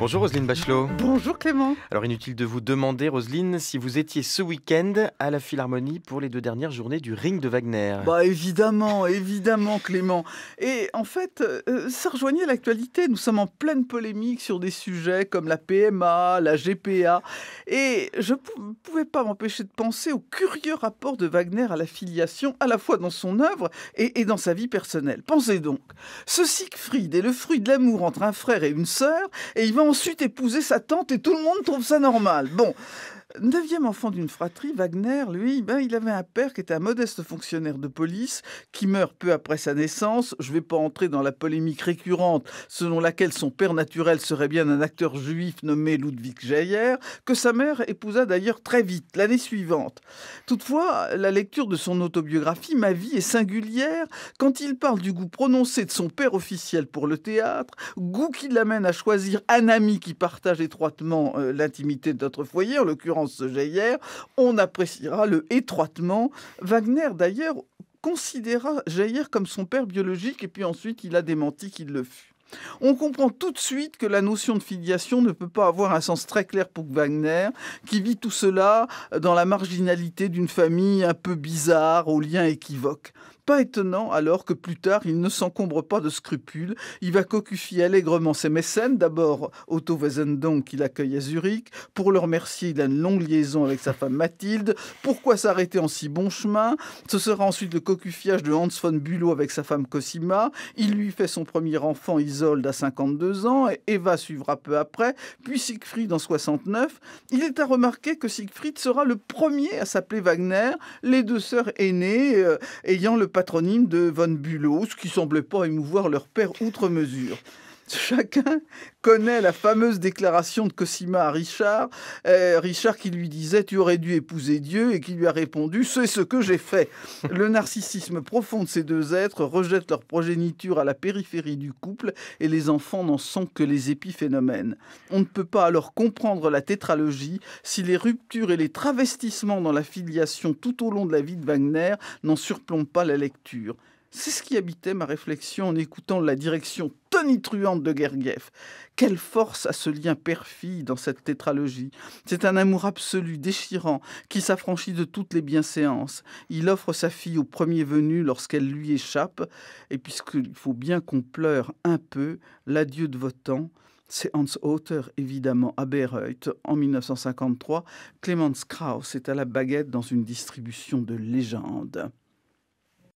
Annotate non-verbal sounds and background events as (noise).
Bonjour Roselyne Bachelot. Bonjour Clément. Alors inutile de vous demander, Roselyne, si vous étiez ce week-end à la Philharmonie pour les deux dernières journées du Ring de Wagner. Bah évidemment, évidemment Clément. Et en fait, euh, ça rejoignait l'actualité. Nous sommes en pleine polémique sur des sujets comme la PMA, la GPA. Et je ne pouvais pas m'empêcher de penser au curieux rapport de Wagner à la filiation, à la fois dans son œuvre et, dans sa vie personnelle. Pensez donc, ce Siegfried est le fruit de l'amour entre un frère et une sœur, et il ensuite épouser sa tante et tout le monde trouve ça normal. Bon, Neuvième enfant d'une fratrie, Wagner, lui, ben, il avait un père qui était un modeste fonctionnaire de police qui meurt peu après sa naissance. Je ne vais pas entrer dans la polémique récurrente selon laquelle son père naturel serait bien un acteur juif nommé Ludwig Geyer, que sa mère épousa d'ailleurs très vite, l'année suivante. Toutefois, la lecture de son autobiographie, Ma vie, est singulière quand il parle du goût prononcé de son père officiel pour le théâtre, goût qui l'amène à choisir un ami qui partage étroitement euh, l'intimité de notre foyer, en l'occurrence Florence Geyer, on appréciera le étroitement. Wagner, d'ailleurs, considéra Geyer comme son père biologique et puis ensuite il a démenti qu'il le fût. On comprend tout de suite que la notion de filiation ne peut pas avoir un sens très clair pour Wagner, qui vit tout cela dans la marginalité d'une famille un peu bizarre, aux liens équivoques. Pas étonnant alors que plus tard, il ne s'encombre pas de scrupules. Il va cocufier allègrement ses mécènes, d'abord Otto Wesendon qui accueille à Zurich. Pour le remercier, il a une longue liaison avec sa femme Mathilde. Pourquoi s'arrêter en si bon chemin Ce sera ensuite le cocufiage de Hans von Bülow avec sa femme Cosima. Il lui fait son premier enfant, Isolde, à 52 ans, et Eva suivra peu après, puis Siegfried en 69. Il est à remarquer que Siegfried sera le premier à s'appeler Wagner, les deux sœurs aînées euh, ayant le patronyme de Von Bulow, ce qui semblait pas émouvoir leur père outre mesure. (laughs) Chacun connaît la fameuse déclaration de Cosima à Richard, eh, Richard qui lui disait Tu aurais dû épouser Dieu et qui lui a répondu C'est ce que j'ai fait. (laughs) Le narcissisme profond de ces deux êtres rejette leur progéniture à la périphérie du couple et les enfants n'en sont que les épiphénomènes. On ne peut pas alors comprendre la tétralogie si les ruptures et les travestissements dans la filiation tout au long de la vie de Wagner n'en surplombent pas la lecture. C'est ce qui habitait ma réflexion en écoutant la direction tonitruante de Gergiev. Quelle force a ce lien perfide dans cette tétralogie C'est un amour absolu, déchirant, qui s'affranchit de toutes les bienséances. Il offre sa fille au premier venu lorsqu'elle lui échappe, et puisqu'il faut bien qu'on pleure un peu, l'adieu de temps c'est Hans Hauter, évidemment, à Bayreuth, en 1953. Clemens Krauss est à la baguette dans une distribution de légendes.